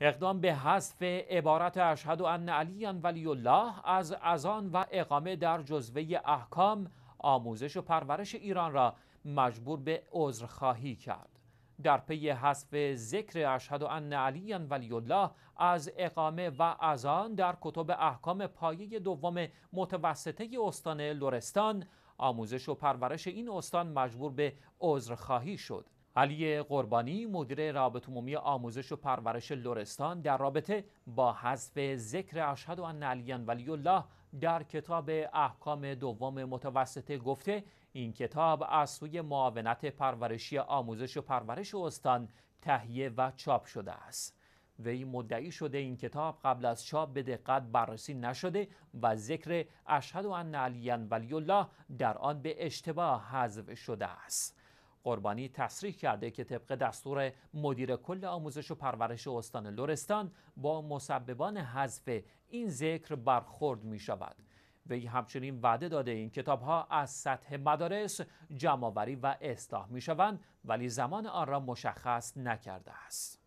اقدام به حذف عبارت اشهد ان علی ولی الله از اذان و اقامه در جزوه احکام آموزش و پرورش ایران را مجبور به عذرخواهی کرد در پی حذف ذکر اشهد ان علی ولی الله از اقامه و اذان در کتب احکام پایه دوم متوسطه استان لرستان آموزش و پرورش این استان مجبور به عذرخواهی شد علی قربانی مدیر رابط عمومی آموزش و پرورش لرستان در رابطه با حذف ذکر اشهد ان علی ولی الله در کتاب احکام دوم متوسطه گفته این کتاب از سوی معاونت پرورشی آموزش و پرورش استان تهیه و چاپ شده است و این مدعی شده این کتاب قبل از چاپ به دقت بررسی نشده و ذکر اشهد ان علی ولی الله در آن به اشتباه حذف شده است قربانی تصریح کرده که طبق دستور مدیر کل آموزش و پرورش استان لرستان با مسببان حذف این ذکر برخورد می شود وی همچنین وعده داده این کتاب ها از سطح مدارس جمعآوری و اصلاح می شوند ولی زمان آن را مشخص نکرده است